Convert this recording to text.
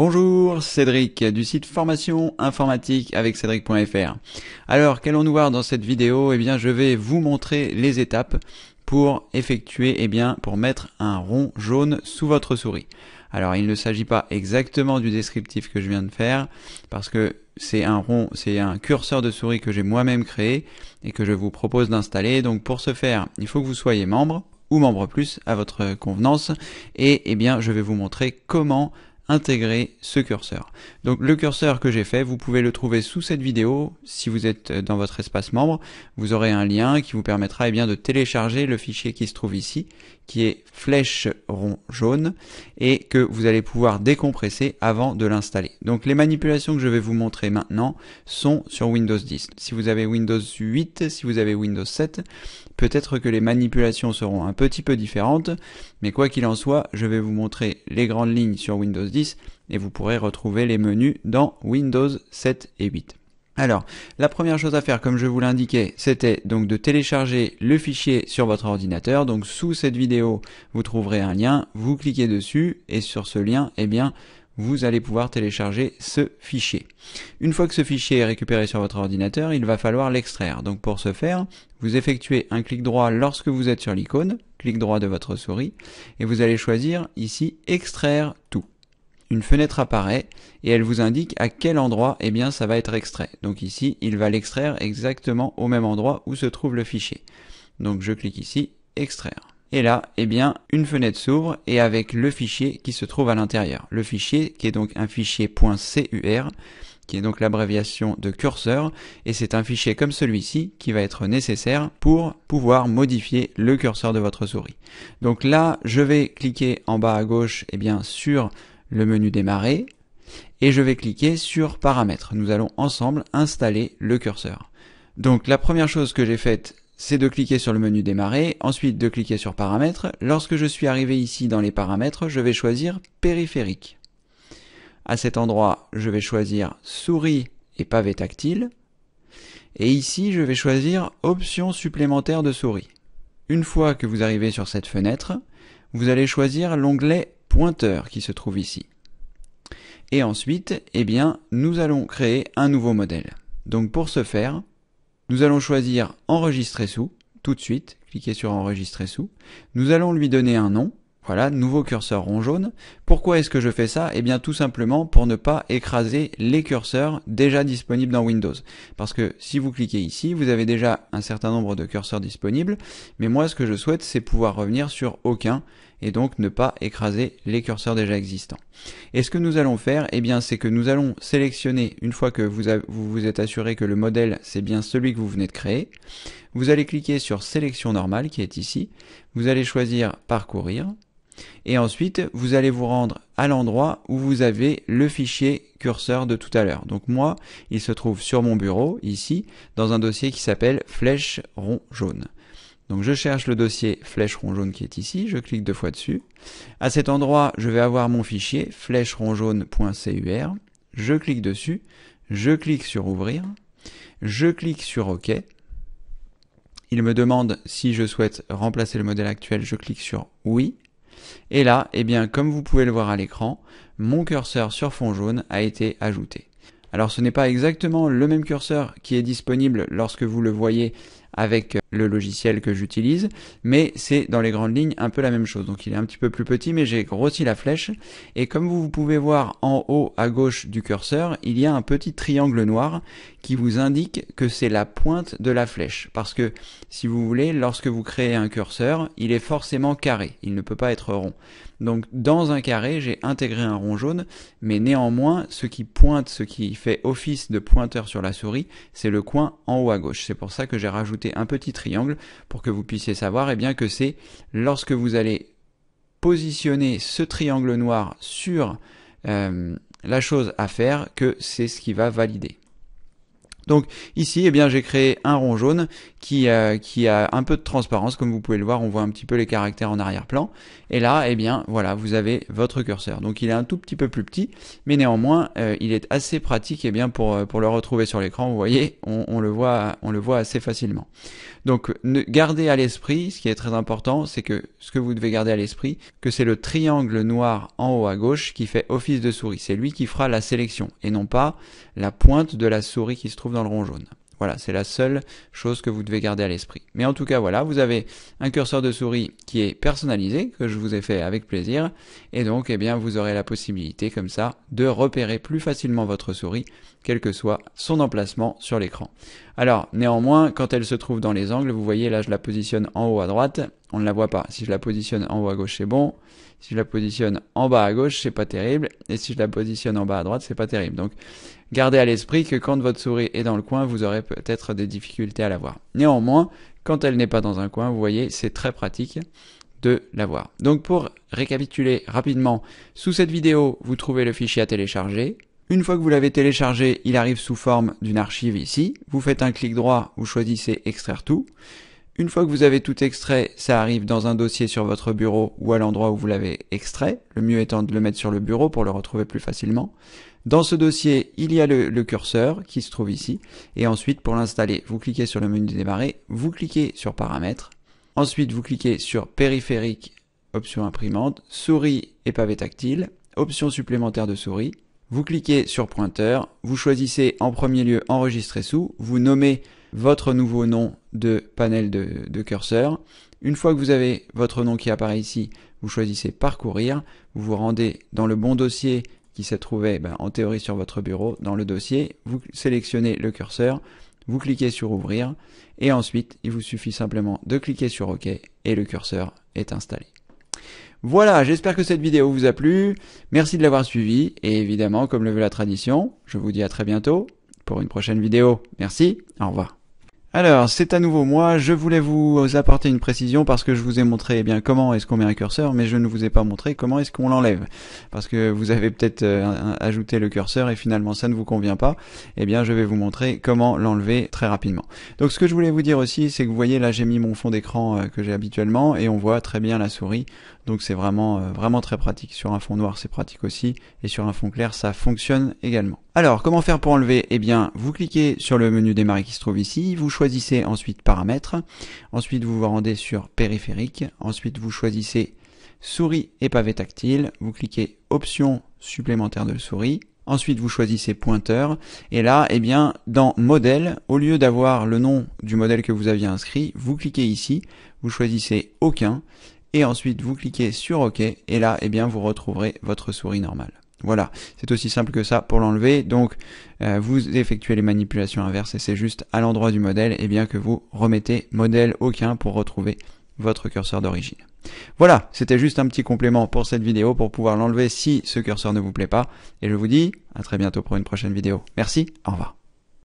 Bonjour, Cédric du site formation informatique avec cédric.fr. Alors, qu'allons-nous voir dans cette vidéo Eh bien, je vais vous montrer les étapes pour effectuer, eh bien, pour mettre un rond jaune sous votre souris. Alors, il ne s'agit pas exactement du descriptif que je viens de faire parce que c'est un rond, c'est un curseur de souris que j'ai moi-même créé et que je vous propose d'installer. Donc, pour ce faire, il faut que vous soyez membre ou membre plus à votre convenance et eh bien je vais vous montrer comment intégrer ce curseur. Donc le curseur que j'ai fait, vous pouvez le trouver sous cette vidéo. Si vous êtes euh, dans votre espace membre, vous aurez un lien qui vous permettra eh bien, de télécharger le fichier qui se trouve ici, qui est flèche rond jaune, et que vous allez pouvoir décompresser avant de l'installer. Donc les manipulations que je vais vous montrer maintenant sont sur Windows 10. Si vous avez Windows 8, si vous avez Windows 7, Peut-être que les manipulations seront un petit peu différentes, mais quoi qu'il en soit, je vais vous montrer les grandes lignes sur Windows 10 et vous pourrez retrouver les menus dans Windows 7 et 8. Alors, la première chose à faire, comme je vous l'indiquais, c'était donc de télécharger le fichier sur votre ordinateur. Donc, sous cette vidéo, vous trouverez un lien, vous cliquez dessus et sur ce lien, eh bien, vous allez pouvoir télécharger ce fichier. Une fois que ce fichier est récupéré sur votre ordinateur, il va falloir l'extraire. Donc pour ce faire, vous effectuez un clic droit lorsque vous êtes sur l'icône, clic droit de votre souris, et vous allez choisir ici extraire tout. Une fenêtre apparaît et elle vous indique à quel endroit eh bien, ça va être extrait. Donc ici, il va l'extraire exactement au même endroit où se trouve le fichier. Donc je clique ici extraire. Et là, eh bien, une fenêtre s'ouvre et avec le fichier qui se trouve à l'intérieur. Le fichier qui est donc un fichier .cur qui est donc l'abréviation de curseur, et c'est un fichier comme celui-ci qui va être nécessaire pour pouvoir modifier le curseur de votre souris. Donc là, je vais cliquer en bas à gauche eh bien, sur le menu démarrer, et je vais cliquer sur paramètres. Nous allons ensemble installer le curseur. Donc la première chose que j'ai faite, c'est de cliquer sur le menu démarrer, ensuite de cliquer sur paramètres. Lorsque je suis arrivé ici dans les paramètres, je vais choisir périphérique. À cet endroit, je vais choisir souris et pavé tactile. Et ici, je vais choisir options supplémentaires de souris. Une fois que vous arrivez sur cette fenêtre, vous allez choisir l'onglet pointeur qui se trouve ici. Et ensuite, eh bien, nous allons créer un nouveau modèle. Donc pour ce faire, nous allons choisir enregistrer sous, tout de suite, cliquez sur enregistrer sous. Nous allons lui donner un nom, voilà, nouveau curseur rond jaune. Pourquoi est-ce que je fais ça Eh bien tout simplement pour ne pas écraser les curseurs déjà disponibles dans Windows. Parce que si vous cliquez ici, vous avez déjà un certain nombre de curseurs disponibles, mais moi ce que je souhaite c'est pouvoir revenir sur aucun et donc ne pas écraser les curseurs déjà existants. Et ce que nous allons faire, eh bien, c'est que nous allons sélectionner, une fois que vous, vous vous êtes assuré que le modèle, c'est bien celui que vous venez de créer, vous allez cliquer sur sélection normale qui est ici, vous allez choisir parcourir, et ensuite vous allez vous rendre à l'endroit où vous avez le fichier curseur de tout à l'heure. Donc moi, il se trouve sur mon bureau, ici, dans un dossier qui s'appelle flèche rond jaune. Donc je cherche le dossier flèche rond jaune qui est ici, je clique deux fois dessus. À cet endroit, je vais avoir mon fichier flèche rond jaune.cur. Je clique dessus, je clique sur ouvrir, je clique sur OK. Il me demande si je souhaite remplacer le modèle actuel, je clique sur oui. Et là, eh bien, comme vous pouvez le voir à l'écran, mon curseur sur fond jaune a été ajouté. Alors ce n'est pas exactement le même curseur qui est disponible lorsque vous le voyez avec euh, le logiciel que j'utilise, mais c'est dans les grandes lignes un peu la même chose. Donc il est un petit peu plus petit, mais j'ai grossi la flèche. Et comme vous pouvez voir en haut à gauche du curseur, il y a un petit triangle noir qui vous indique que c'est la pointe de la flèche. Parce que, si vous voulez, lorsque vous créez un curseur, il est forcément carré, il ne peut pas être rond. Donc dans un carré, j'ai intégré un rond jaune, mais néanmoins, ce qui pointe, ce qui fait office de pointeur sur la souris, c'est le coin en haut à gauche. C'est pour ça que j'ai rajouté un petit triangle pour que vous puissiez savoir et eh bien, que c'est lorsque vous allez positionner ce triangle noir sur euh, la chose à faire que c'est ce qui va valider. Donc ici, eh bien, j'ai créé un rond jaune euh, qui, a un peu de transparence, comme vous pouvez le voir, on voit un petit peu les caractères en arrière-plan. Et là, eh bien, voilà, vous avez votre curseur. Donc il est un tout petit peu plus petit, mais néanmoins, euh, il est assez pratique, eh bien, pour, euh, pour le retrouver sur l'écran. Vous voyez, on, le voit, on le voit assez facilement. Donc gardez à l'esprit, ce qui est très important, c'est que ce que vous devez garder à l'esprit, que c'est le triangle noir en haut à gauche qui fait office de souris. C'est lui qui fera la sélection et non pas la pointe de la souris qui se trouve dans le rond jaune. Voilà, c'est la seule chose que vous devez garder à l'esprit. Mais en tout cas, voilà, vous avez un curseur de souris qui est personnalisé, que je vous ai fait avec plaisir, et donc, eh bien, vous aurez la possibilité, comme ça, de repérer plus facilement votre souris, quel que soit son emplacement sur l'écran. Alors, néanmoins, quand elle se trouve dans les angles, vous voyez là, je la positionne en haut à droite, on ne la voit pas. Si je la positionne en haut à gauche, c'est bon. Si je la positionne en bas à gauche, c'est pas terrible. Et si je la positionne en bas à droite, c'est pas terrible. Donc, gardez à l'esprit que quand votre souris est dans le coin, vous aurez peut-être des difficultés à la voir. Néanmoins, quand elle n'est pas dans un coin, vous voyez, c'est très pratique de la voir. Donc pour récapituler rapidement, sous cette vidéo, vous trouvez le fichier à télécharger, une fois que vous l'avez téléchargé, il arrive sous forme d'une archive ici. Vous faites un clic droit, vous choisissez extraire tout. Une fois que vous avez tout extrait, ça arrive dans un dossier sur votre bureau ou à l'endroit où vous l'avez extrait, le mieux étant de le mettre sur le bureau pour le retrouver plus facilement. Dans ce dossier, il y a le, curseur qui se trouve ici, et ensuite pour l'installer, vous cliquez sur le menu démarrer, vous cliquez sur paramètres, ensuite vous cliquez sur périphérique, option imprimante, souris et pavé tactile, option supplémentaire de souris, vous cliquez sur pointeur, vous choisissez en premier lieu enregistrer sous, vous nommez votre nouveau nom de panel de, curseur. Une fois que vous avez votre nom qui apparaît ici, vous choisissez parcourir, vous vous rendez dans le bon dossier qui s'est trouvé ben, en théorie sur votre bureau, dans le dossier, vous sélectionnez le curseur, vous cliquez sur ouvrir et ensuite il vous suffit simplement de cliquer sur OK et le curseur est installé. Voilà, j'espère que cette vidéo vous a plu. Merci de l'avoir suivi. Et évidemment, comme le veut la tradition, je vous dis à très bientôt pour une prochaine vidéo. Merci, au revoir. Alors, c'est à nouveau moi, je voulais vous apporter une précision parce que je vous ai montré eh bien comment est-ce qu'on met un curseur, mais je ne vous ai pas montré comment est-ce qu'on l'enlève. Parce que vous avez peut-être euh, ajouté le curseur et finalement ça ne vous convient pas, eh bien je vais vous montrer comment l'enlever très rapidement. Donc ce que je voulais vous dire aussi, c'est que vous voyez là j'ai mis mon fond d'écran euh, que j'ai habituellement et on voit très bien la souris donc c'est vraiment, euh, vraiment très pratique. Sur un fond noir, c'est pratique aussi. Et sur un fond clair, ça fonctionne également. Alors, comment faire pour enlever Eh bien, vous cliquez sur le menu démarrer qui se trouve ici. Vous choisissez ensuite paramètres. Ensuite, vous vous rendez sur périphérique. Ensuite, vous choisissez souris et pavé tactile. Vous cliquez options supplémentaires de souris. Ensuite, vous choisissez pointeur. Et là, eh bien, dans modèle, au lieu d'avoir le nom du modèle que vous aviez inscrit, vous cliquez ici, vous choisissez aucun et ensuite vous cliquez sur OK et là eh bien vous retrouverez votre souris normale. Voilà, c'est aussi simple que ça pour l'enlever. Donc euh, vous effectuez les manipulations inverses et c'est juste à l'endroit du modèle et eh bien que vous remettez modèle aucun pour retrouver votre curseur d'origine. Voilà, c'était juste un petit complément pour cette vidéo pour pouvoir l'enlever si ce curseur ne vous plaît pas. Et je vous dis à très bientôt pour une prochaine vidéo. Merci, au revoir.